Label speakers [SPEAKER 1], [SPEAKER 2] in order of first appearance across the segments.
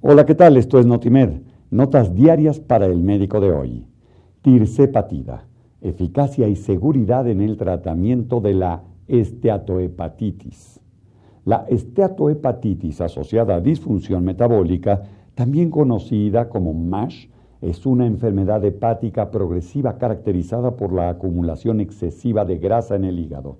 [SPEAKER 1] Hola, ¿qué tal? Esto es Notimed, notas diarias para el médico de hoy. Tircepatida, eficacia y seguridad en el tratamiento de la esteatohepatitis. La esteatohepatitis asociada a disfunción metabólica, también conocida como MASH, es una enfermedad hepática progresiva caracterizada por la acumulación excesiva de grasa en el hígado,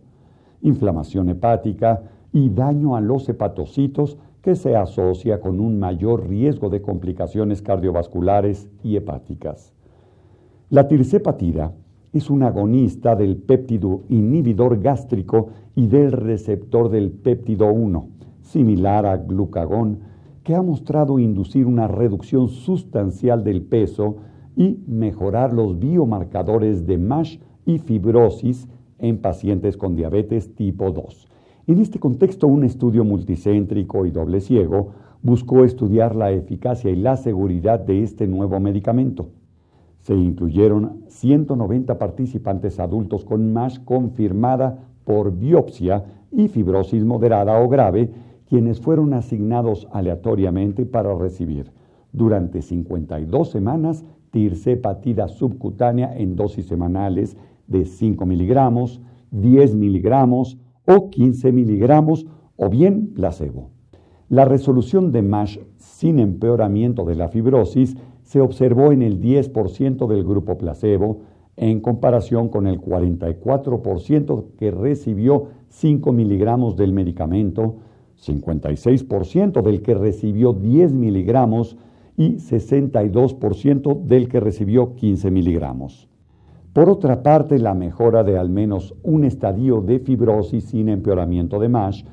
[SPEAKER 1] inflamación hepática y daño a los hepatocitos que se asocia con un mayor riesgo de complicaciones cardiovasculares y hepáticas. La tircepatida es un agonista del péptido inhibidor gástrico y del receptor del péptido 1, similar a glucagón, que ha mostrado inducir una reducción sustancial del peso y mejorar los biomarcadores de MASH y fibrosis en pacientes con diabetes tipo 2 en este contexto, un estudio multicéntrico y doble ciego buscó estudiar la eficacia y la seguridad de este nuevo medicamento. Se incluyeron 190 participantes adultos con MASH confirmada por biopsia y fibrosis moderada o grave, quienes fueron asignados aleatoriamente para recibir durante 52 semanas tircepatida subcutánea en dosis semanales de 5 miligramos, 10 miligramos, o 15 miligramos o bien placebo. La resolución de MASH sin empeoramiento de la fibrosis se observó en el 10% del grupo placebo en comparación con el 44% que recibió 5 miligramos del medicamento, 56% del que recibió 10 miligramos y 62% del que recibió 15 miligramos. Por otra parte, la mejora de al menos un estadio de fibrosis sin empeoramiento de MASH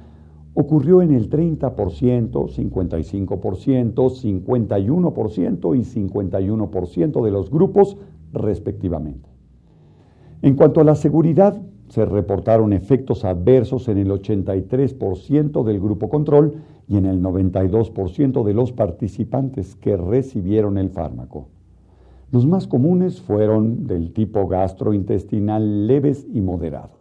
[SPEAKER 1] ocurrió en el 30%, 55%, 51% y 51% de los grupos respectivamente. En cuanto a la seguridad, se reportaron efectos adversos en el 83% del grupo control y en el 92% de los participantes que recibieron el fármaco. Los más comunes fueron del tipo gastrointestinal leves y moderado.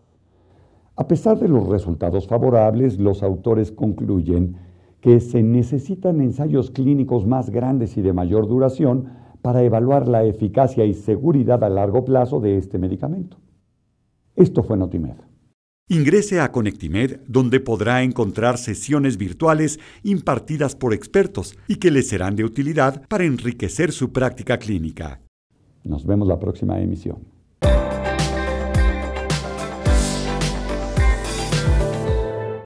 [SPEAKER 1] A pesar de los resultados favorables, los autores concluyen que se necesitan ensayos clínicos más grandes y de mayor duración para evaluar la eficacia y seguridad a largo plazo de este medicamento. Esto fue Notimed. Ingrese a Conectimed, donde podrá encontrar sesiones virtuales impartidas por expertos y que le serán de utilidad para enriquecer su práctica clínica. Nos vemos la próxima emisión.